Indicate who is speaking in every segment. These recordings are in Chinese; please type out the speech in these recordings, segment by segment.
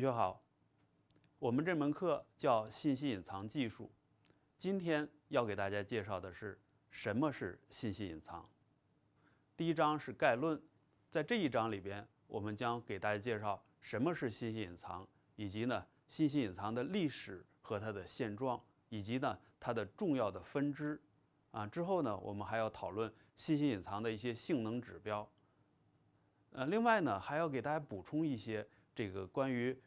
Speaker 1: 同学好，我们这门课叫信息隐藏技术，今天要给大家介绍的是什么是信息隐藏。第一章是概论，在这一章里边，我们将给大家介绍什么是信息隐藏，以及呢信息隐藏的历史和它的现状，以及呢它的重要的分支。啊，之后呢我们还要讨论信息隐藏的一些性能指标。呃，另外呢还要给大家补充一些这个关于。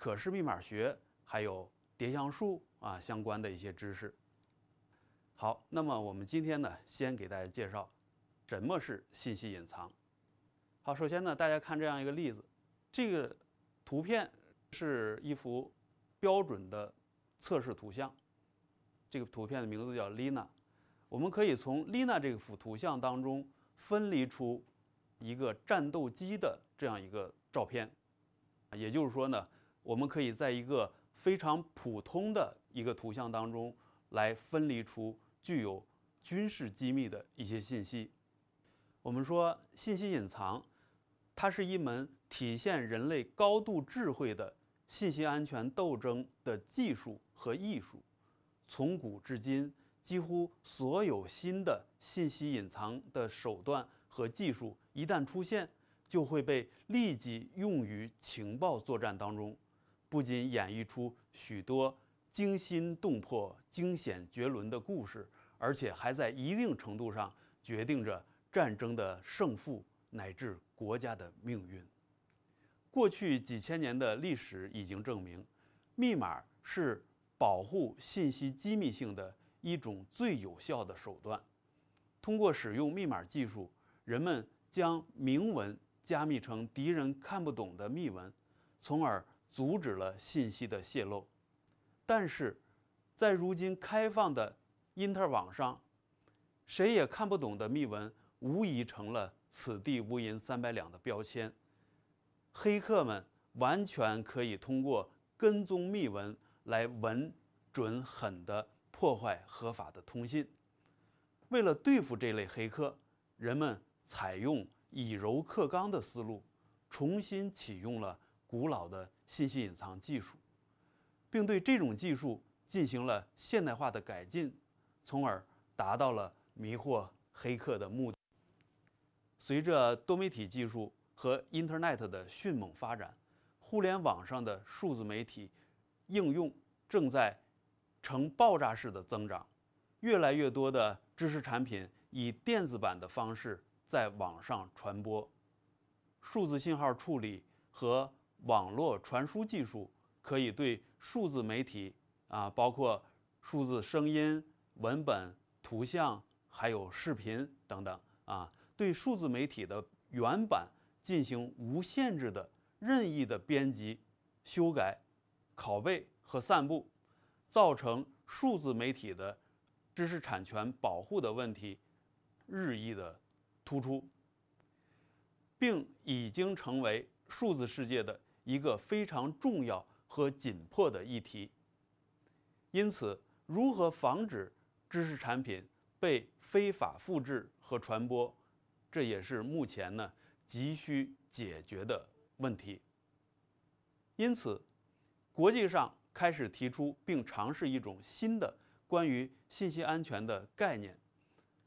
Speaker 1: 可视密码学还有叠像术啊相关的一些知识。好，那么我们今天呢，先给大家介绍什么是信息隐藏。好，首先呢，大家看这样一个例子，这个图片是一幅标准的测试图像，这个图片的名字叫 l i n a 我们可以从 l i n a 这幅图像当中分离出一个战斗机的这样一个照片，也就是说呢。我们可以在一个非常普通的一个图像当中，来分离出具有军事机密的一些信息。我们说，信息隐藏，它是一门体现人类高度智慧的信息安全斗争的技术和艺术。从古至今，几乎所有新的信息隐藏的手段和技术，一旦出现，就会被立即用于情报作战当中。不仅演绎出许多惊心动魄、惊险绝伦的故事，而且还在一定程度上决定着战争的胜负乃至国家的命运。过去几千年的历史已经证明，密码是保护信息机密性的一种最有效的手段。通过使用密码技术，人们将明文加密成敌人看不懂的密文，从而。阻止了信息的泄露，但是，在如今开放的因特网上，谁也看不懂的密文无疑成了“此地无银三百两”的标签。黑客们完全可以通过跟踪密文来稳准狠地破坏合法的通信。为了对付这类黑客，人们采用以柔克刚的思路，重新启用了。古老的信息隐藏技术，并对这种技术进行了现代化的改进，从而达到了迷惑黑客的目的。随着多媒体技术和 Internet 的迅猛发展，互联网上的数字媒体应用正在呈爆炸式的增长，越来越多的知识产品以电子版的方式在网上传播，数字信号处理和网络传输技术可以对数字媒体啊，包括数字声音、文本、图像，还有视频等等啊，对数字媒体的原版进行无限制的、任意的编辑、修改、拷贝和散布，造成数字媒体的知识产权保护的问题日益的突出，并已经成为数字世界的。一个非常重要和紧迫的议题。因此，如何防止知识产品被非法复制和传播，这也是目前呢急需解决的问题。因此，国际上开始提出并尝试一种新的关于信息安全的概念，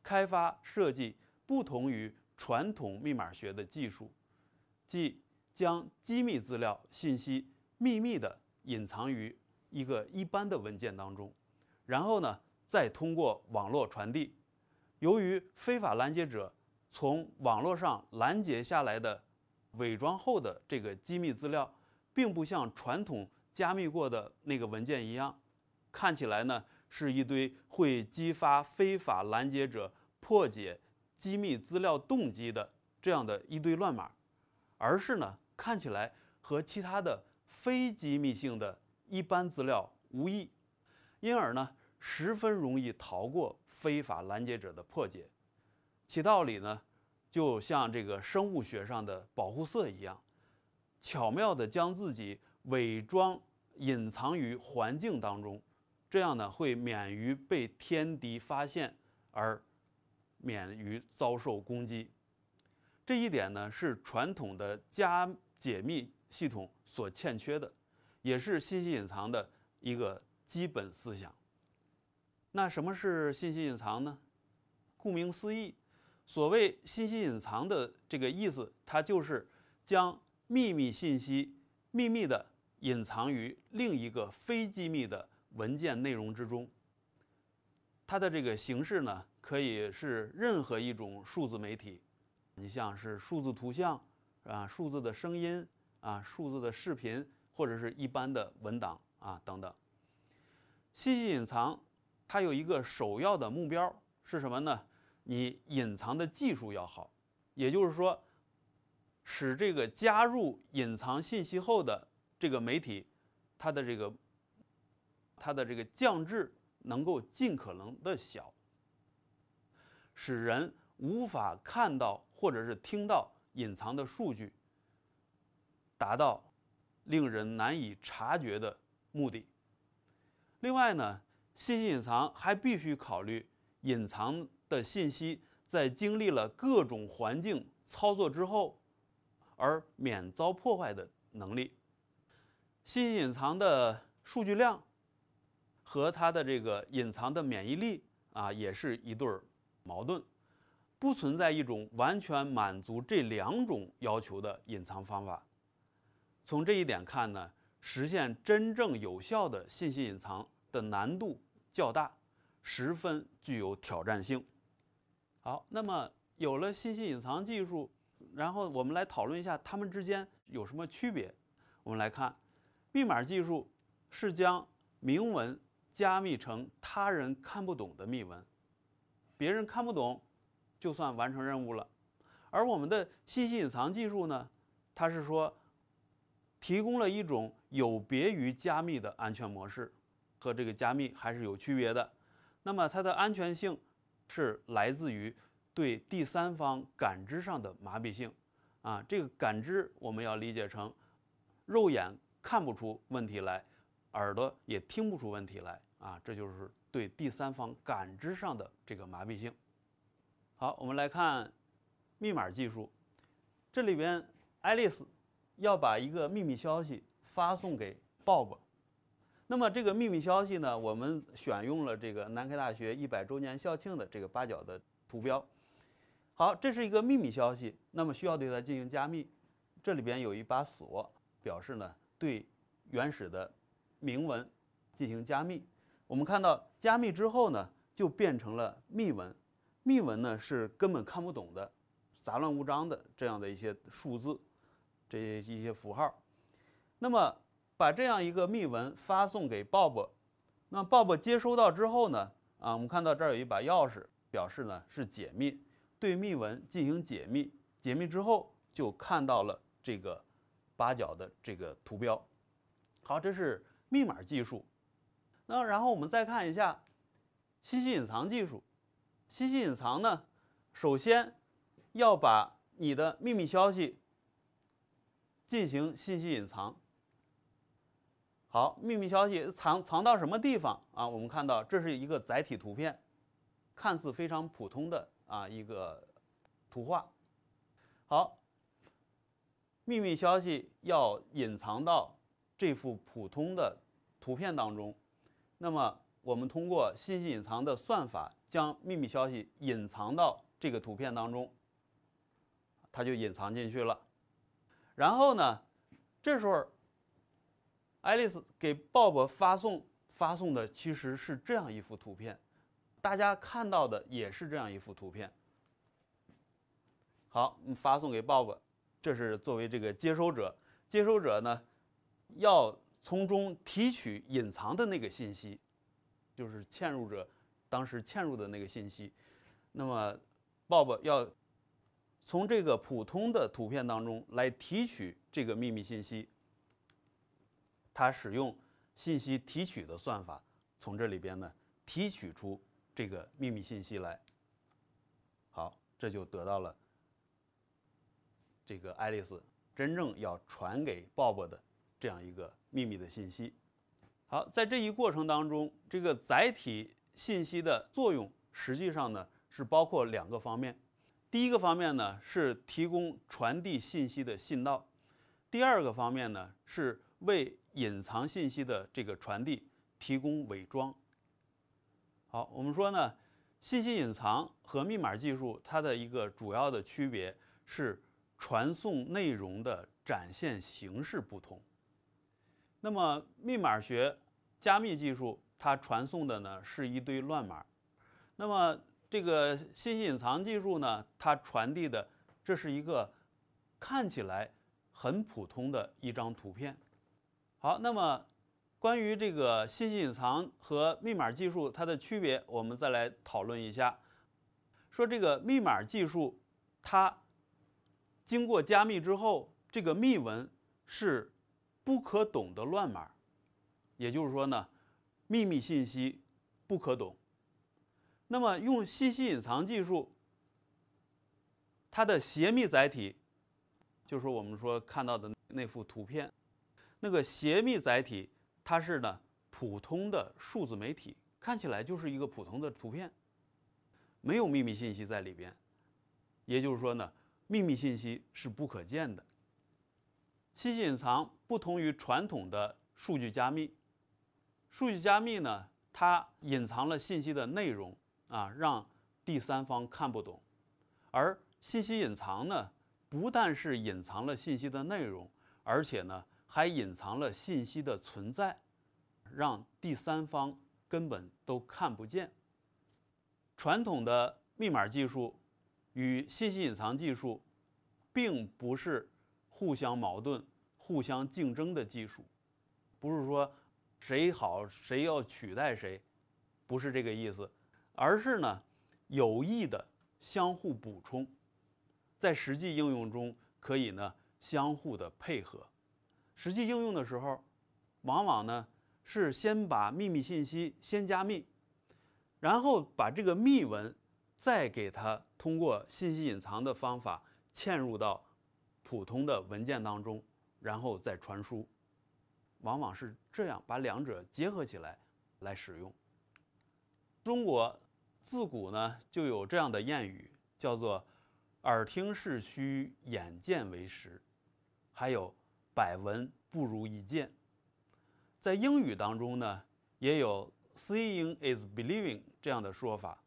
Speaker 1: 开发设计不同于传统密码学的技术，即。将机密资料信息秘密地隐藏于一个一般的文件当中，然后呢，再通过网络传递。由于非法拦截者从网络上拦截下来的伪装后的这个机密资料，并不像传统加密过的那个文件一样，看起来呢是一堆会激发非法拦截者破解机密资料动机的这样的一堆乱码。而是呢，看起来和其他的非机密性的一般资料无异，因而呢，十分容易逃过非法拦截者的破解。其道理呢，就像这个生物学上的保护色一样，巧妙地将自己伪装、隐藏于环境当中，这样呢，会免于被天敌发现而免于遭受攻击。这一点呢是传统的加解密系统所欠缺的，也是信息隐藏的一个基本思想。那什么是信息隐藏呢？顾名思义，所谓信息隐藏的这个意思，它就是将秘密信息秘密的隐藏于另一个非机密的文件内容之中。它的这个形式呢，可以是任何一种数字媒体。你像是数字图像啊，数字的声音啊，数字的视频或者是一般的文档啊等等。信息隐藏，它有一个首要的目标是什么呢？你隐藏的技术要好，也就是说，使这个加入隐藏信息后的这个媒体，它的这个它的这个降质能够尽可能的小，使人无法看到。或者是听到隐藏的数据，达到令人难以察觉的目的。另外呢，信息隐藏还必须考虑隐藏的信息在经历了各种环境操作之后，而免遭破坏的能力。信息隐藏的数据量和它的这个隐藏的免疫力啊，也是一对矛盾。不存在一种完全满足这两种要求的隐藏方法。从这一点看呢，实现真正有效的信息隐藏的难度较大，十分具有挑战性。好，那么有了信息隐藏技术，然后我们来讨论一下它们之间有什么区别。我们来看，密码技术是将明文加密成他人看不懂的密文，别人看不懂。就算完成任务了，而我们的信息隐藏技术呢，它是说提供了一种有别于加密的安全模式，和这个加密还是有区别的。那么它的安全性是来自于对第三方感知上的麻痹性，啊，这个感知我们要理解成肉眼看不出问题来，耳朵也听不出问题来，啊，这就是对第三方感知上的这个麻痹性。好，我们来看密码技术。这里边，爱丽丝要把一个秘密消息发送给鲍勃。那么这个秘密消息呢，我们选用了这个南开大学一百周年校庆的这个八角的图标。好，这是一个秘密消息，那么需要对它进行加密。这里边有一把锁，表示呢对原始的明文进行加密。我们看到加密之后呢，就变成了密文。密文呢是根本看不懂的，杂乱无章的这样的一些数字，这一些符号。那么把这样一个密文发送给 Bob，那 Bob 接收到之后呢，啊，我们看到这儿有一把钥匙，表示呢是解密，对密文进行解密，解密之后就看到了这个八角的这个图标。好，这是密码技术。那然后我们再看一下信息隐藏技术。信息隐藏呢，首先要把你的秘密消息进行信息隐藏。好，秘密消息藏藏到什么地方啊？我们看到这是一个载体图片，看似非常普通的啊一个图画。好，秘密消息要隐藏到这幅普通的图片当中，那么我们通过信息隐藏的算法。将秘密消息隐藏到这个图片当中，它就隐藏进去了。然后呢，这时候爱丽丝给鲍勃发送发送的其实是这样一幅图片，大家看到的也是这样一幅图片。好，你发送给鲍勃，这是作为这个接收者。接收者呢，要从中提取隐藏的那个信息，就是嵌入者。当时嵌入的那个信息，那么，鲍勃要从这个普通的图片当中来提取这个秘密信息，他使用信息提取的算法，从这里边呢提取出这个秘密信息来。好，这就得到了这个爱丽丝真正要传给鲍勃的这样一个秘密的信息。好，在这一过程当中，这个载体。信息的作用实际上呢是包括两个方面，第一个方面呢是提供传递信息的信道，第二个方面呢是为隐藏信息的这个传递提供伪装。好，我们说呢，信息隐藏和密码技术它的一个主要的区别是传送内容的展现形式不同。那么密码学加密技术。它传送的呢是一堆乱码，那么这个信息隐藏技术呢，它传递的这是一个看起来很普通的一张图片。好，那么关于这个信息隐藏和密码技术它的区别，我们再来讨论一下。说这个密码技术，它经过加密之后，这个密文是不可懂的乱码，也就是说呢。秘密信息不可懂。那么，用信息隐藏技术，它的解密载体就是我们说看到的那幅图片。那个解密载体，它是呢普通的数字媒体，看起来就是一个普通的图片，没有秘密信息在里边。也就是说呢，秘密信息是不可见的。信息隐藏不同于传统的数据加密。数据加密呢，它隐藏了信息的内容啊，让第三方看不懂；而信息隐藏呢，不但是隐藏了信息的内容，而且呢，还隐藏了信息的存在，让第三方根本都看不见。传统的密码技术与信息隐藏技术，并不是互相矛盾、互相竞争的技术，不是说。谁好谁要取代谁，不是这个意思，而是呢，有意的相互补充，在实际应用中可以呢相互的配合。实际应用的时候，往往呢是先把秘密信息先加密，然后把这个密文再给它通过信息隐藏的方法嵌入到普通的文件当中，然后再传输。往往是这样，把两者结合起来来使用。中国自古呢就有这样的谚语，叫做“耳听是虚，眼见为实”，还有“百闻不如一见”。在英语当中呢也有 “seeing is believing” 这样的说法。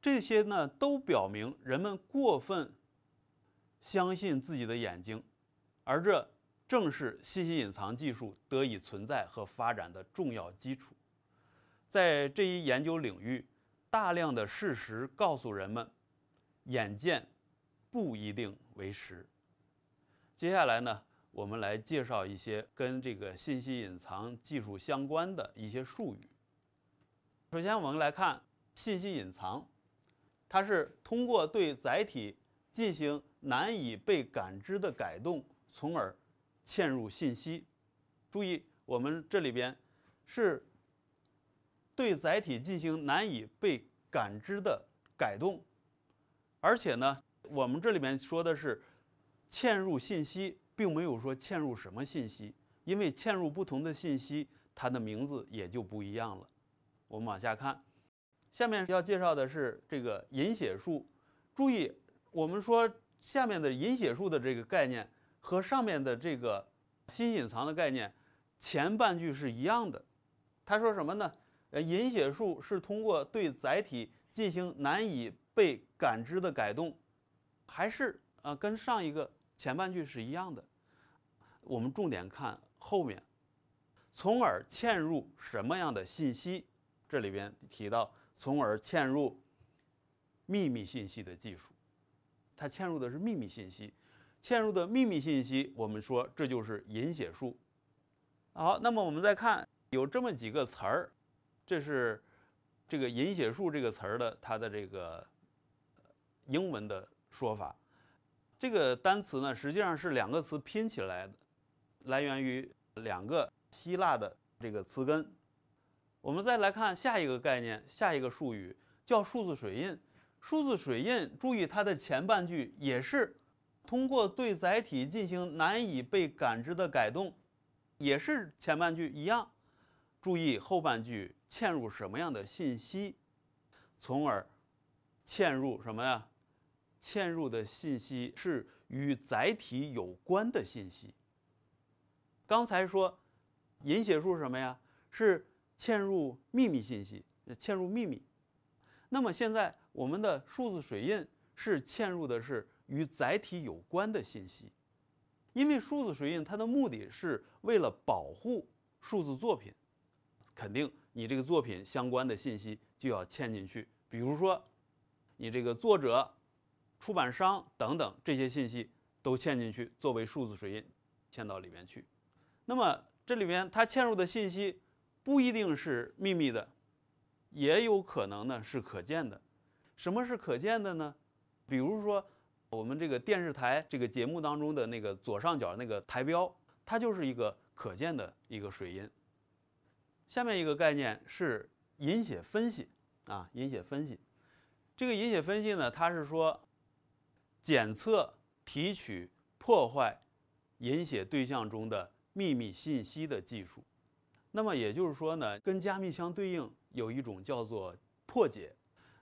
Speaker 1: 这些呢都表明人们过分相信自己的眼睛，而这。正是信息隐藏技术得以存在和发展的重要基础。在这一研究领域，大量的事实告诉人们：眼见不一定为实。接下来呢，我们来介绍一些跟这个信息隐藏技术相关的一些术语。首先，我们来看信息隐藏，它是通过对载体进行难以被感知的改动，从而嵌入信息，注意我们这里边是对载体进行难以被感知的改动，而且呢，我们这里面说的是嵌入信息，并没有说嵌入什么信息，因为嵌入不同的信息，它的名字也就不一样了。我们往下看，下面要介绍的是这个隐写术，注意我们说下面的隐写术的这个概念。和上面的这个新隐藏的概念前半句是一样的，他说什么呢？呃，隐写术是通过对载体进行难以被感知的改动，还是呃跟上一个前半句是一样的？我们重点看后面，从而嵌入什么样的信息？这里边提到，从而嵌入秘密信息的技术，它嵌入的是秘密信息。嵌入的秘密信息，我们说这就是隐写术。好，那么我们再看有这么几个词儿，这是这个隐写术这个词儿的它的这个英文的说法。这个单词呢实际上是两个词拼起来的，来源于两个希腊的这个词根。我们再来看下一个概念，下一个术语叫数字水印。数字水印，注意它的前半句也是。通过对载体进行难以被感知的改动，也是前半句一样，注意后半句嵌入什么样的信息，从而嵌入什么呀？嵌入的信息是与载体有关的信息。刚才说隐写术什么呀？是嵌入秘密信息，嵌入秘密。那么现在我们的数字水印是嵌入的是。与载体有关的信息，因为数字水印它的目的是为了保护数字作品，肯定你这个作品相关的信息就要嵌进去，比如说你这个作者、出版商等等这些信息都嵌进去，作为数字水印嵌到里面去。那么这里面它嵌入的信息不一定是秘密的，也有可能呢是可见的。什么是可见的呢？比如说。我们这个电视台这个节目当中的那个左上角那个台标，它就是一个可见的一个水印。下面一个概念是隐写分析啊，隐写分析。这个隐写分析呢，它是说检测、提取、破坏隐写对象中的秘密信息的技术。那么也就是说呢，跟加密相对应，有一种叫做破解。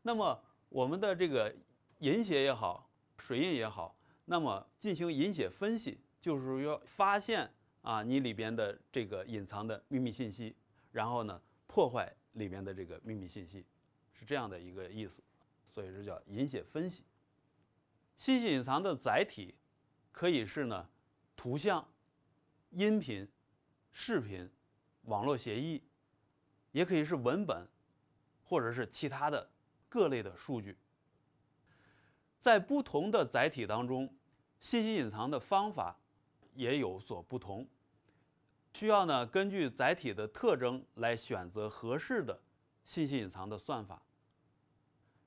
Speaker 1: 那么我们的这个隐写也好。水印也好，那么进行隐写分析就是要发现啊你里边的这个隐藏的秘密信息，然后呢破坏里边的这个秘密信息，是这样的一个意思，所以这叫隐写分析。信息隐藏的载体可以是呢图像、音频、视频、网络协议，也可以是文本，或者是其他的各类的数据。在不同的载体当中，信息隐藏的方法也有所不同，需要呢根据载体的特征来选择合适的信息隐藏的算法。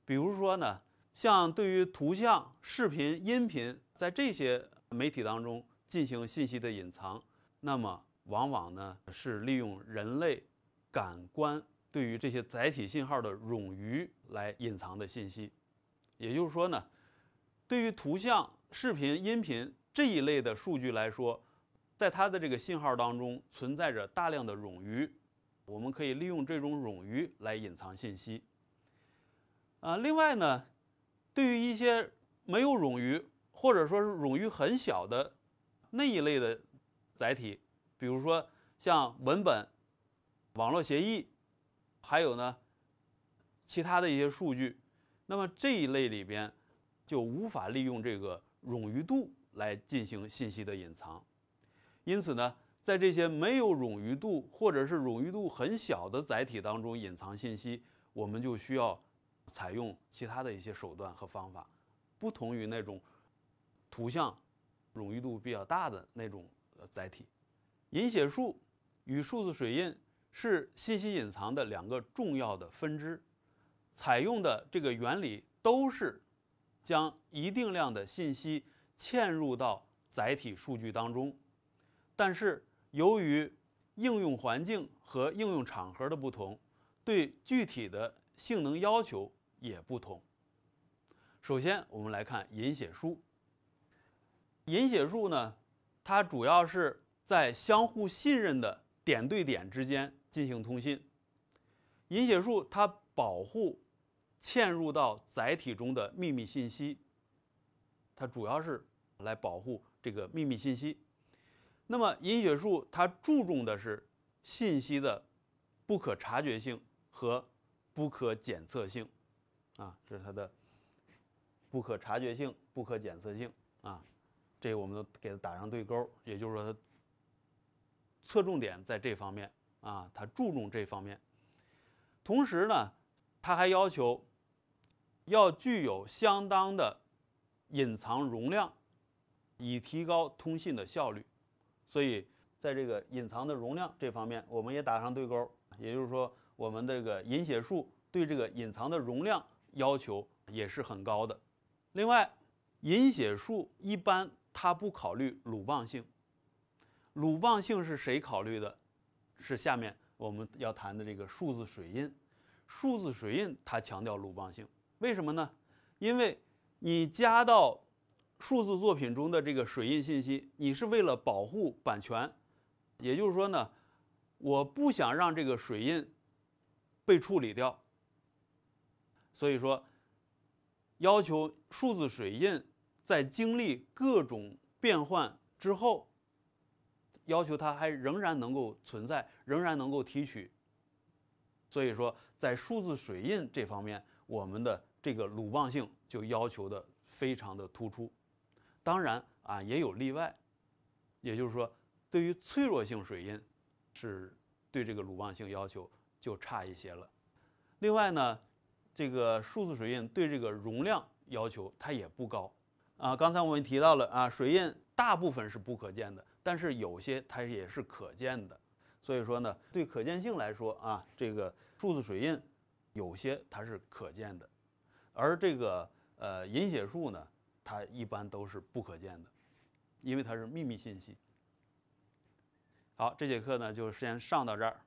Speaker 1: 比如说呢，像对于图像、视频、音频，在这些媒体当中进行信息的隐藏，那么往往呢是利用人类感官对于这些载体信号的冗余来隐藏的信息，也就是说呢。对于图像、视频、音频这一类的数据来说，在它的这个信号当中存在着大量的冗余，我们可以利用这种冗余来隐藏信息。啊，另外呢，对于一些没有冗余或者说是冗余很小的那一类的载体，比如说像文本、网络协议，还有呢其他的一些数据，那么这一类里边。就无法利用这个冗余度来进行信息的隐藏，因此呢，在这些没有冗余度或者是冗余度很小的载体当中隐藏信息，我们就需要采用其他的一些手段和方法，不同于那种图像冗余度比较大的那种呃载体。隐写术与数字水印是信息隐藏的两个重要的分支，采用的这个原理都是。将一定量的信息嵌入到载体数据当中，但是由于应用环境和应用场合的不同，对具体的性能要求也不同。首先，我们来看引写术。引写术呢，它主要是在相互信任的点对点之间进行通信。引写术它保护。嵌入到载体中的秘密信息，它主要是来保护这个秘密信息。那么，隐血术它注重的是信息的不可察觉性和不可检测性啊，这是它的不可察觉性、不可检测性啊。这我们都给它打上对勾，也就是说，它侧重点在这方面啊，它注重这方面。同时呢，它还要求。要具有相当的隐藏容量，以提高通信的效率，所以在这个隐藏的容量这方面，我们也打上对勾。也就是说，我们这个隐写术对这个隐藏的容量要求也是很高的。另外，隐写术一般它不考虑鲁棒性，鲁棒性是谁考虑的？是下面我们要谈的这个数字水印。数字水印它强调鲁棒性。为什么呢？因为你加到数字作品中的这个水印信息，你是为了保护版权，也就是说呢，我不想让这个水印被处理掉。所以说，要求数字水印在经历各种变换之后，要求它还仍然能够存在，仍然能够提取。所以说，在数字水印这方面，我们的这个鲁棒性就要求的非常的突出，当然啊也有例外，也就是说，对于脆弱性水印，是对这个鲁棒性要求就差一些了。另外呢，这个数字水印对这个容量要求它也不高，啊，刚才我们提到了啊，水印大部分是不可见的，但是有些它也是可见的，所以说呢，对可见性来说啊，这个数字水印有些它是可见的。而这个呃，隐血术呢，它一般都是不可见的，因为它是秘密信息。好，这节课呢就先上到这儿。